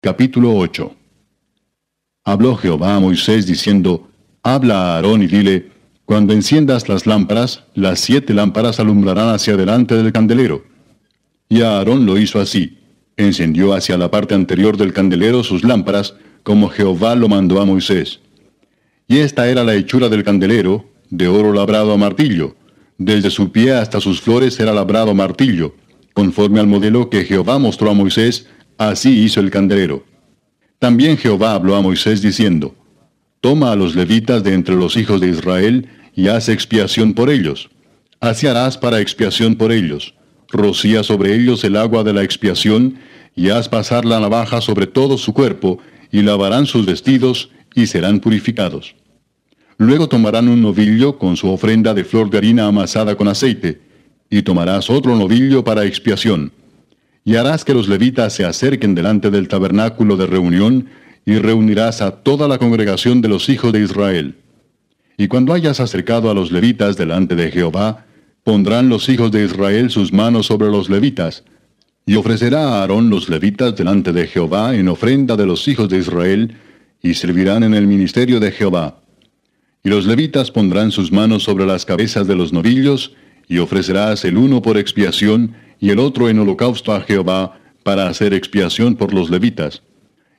Capítulo 8 Habló Jehová a Moisés diciendo, Habla a Aarón y dile, Cuando enciendas las lámparas, las siete lámparas alumbrarán hacia delante del candelero. Y Aarón lo hizo así, encendió hacia la parte anterior del candelero sus lámparas, como Jehová lo mandó a Moisés. Y esta era la hechura del candelero, de oro labrado a martillo, desde su pie hasta sus flores era labrado a martillo, conforme al modelo que Jehová mostró a Moisés, Así hizo el candelero. También Jehová habló a Moisés diciendo, Toma a los levitas de entre los hijos de Israel y haz expiación por ellos. Así harás para expiación por ellos. Rocía sobre ellos el agua de la expiación y haz pasar la navaja sobre todo su cuerpo y lavarán sus vestidos y serán purificados. Luego tomarán un novillo con su ofrenda de flor de harina amasada con aceite, y tomarás otro novillo para expiación y harás que los levitas se acerquen delante del tabernáculo de reunión, y reunirás a toda la congregación de los hijos de Israel. Y cuando hayas acercado a los levitas delante de Jehová, pondrán los hijos de Israel sus manos sobre los levitas, y ofrecerá a Aarón los levitas delante de Jehová en ofrenda de los hijos de Israel, y servirán en el ministerio de Jehová. Y los levitas pondrán sus manos sobre las cabezas de los novillos, y ofrecerás el uno por expiación, y el otro en holocausto a Jehová, para hacer expiación por los levitas.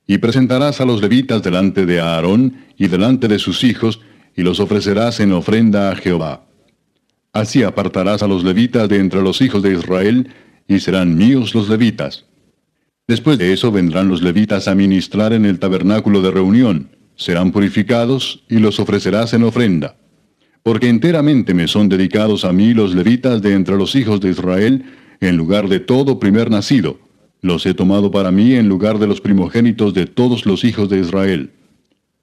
Y presentarás a los levitas delante de Aarón y delante de sus hijos, y los ofrecerás en ofrenda a Jehová. Así apartarás a los levitas de entre los hijos de Israel, y serán míos los levitas. Después de eso vendrán los levitas a ministrar en el tabernáculo de reunión, serán purificados, y los ofrecerás en ofrenda. Porque enteramente me son dedicados a mí los levitas de entre los hijos de Israel, en lugar de todo primer nacido. Los he tomado para mí en lugar de los primogénitos de todos los hijos de Israel.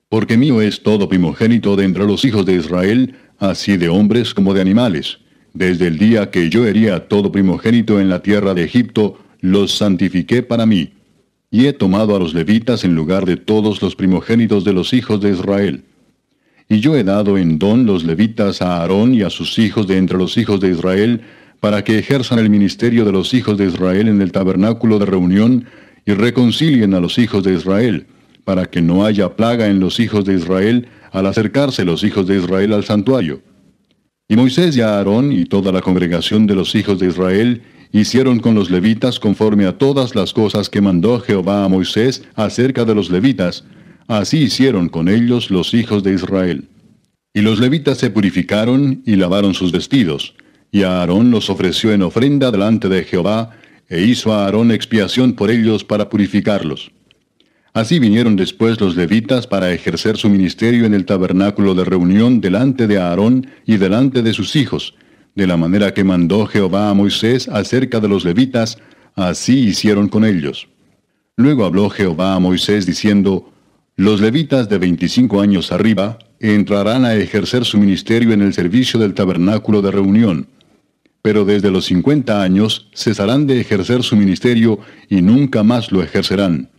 Porque mío es todo primogénito de entre los hijos de Israel, así de hombres como de animales. Desde el día que yo hería todo primogénito en la tierra de Egipto, los santifiqué para mí. Y he tomado a los levitas en lugar de todos los primogénitos de los hijos de Israel. Y yo he dado en don los levitas a Aarón y a sus hijos de entre los hijos de Israel, para que ejerzan el ministerio de los hijos de Israel en el tabernáculo de reunión y reconcilien a los hijos de Israel, para que no haya plaga en los hijos de Israel al acercarse los hijos de Israel al santuario. Y Moisés y Aarón y toda la congregación de los hijos de Israel hicieron con los levitas conforme a todas las cosas que mandó Jehová a Moisés acerca de los levitas, así hicieron con ellos los hijos de Israel. Y los levitas se purificaron y lavaron sus vestidos, y Aarón los ofreció en ofrenda delante de Jehová, e hizo a Aarón expiación por ellos para purificarlos. Así vinieron después los levitas para ejercer su ministerio en el tabernáculo de reunión delante de Aarón y delante de sus hijos, de la manera que mandó Jehová a Moisés acerca de los levitas, así hicieron con ellos. Luego habló Jehová a Moisés diciendo, Los levitas de veinticinco años arriba, entrarán a ejercer su ministerio en el servicio del tabernáculo de reunión, pero desde los 50 años cesarán de ejercer su ministerio y nunca más lo ejercerán.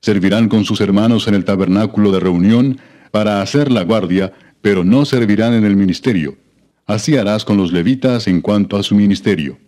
Servirán con sus hermanos en el tabernáculo de reunión para hacer la guardia, pero no servirán en el ministerio. Así harás con los levitas en cuanto a su ministerio.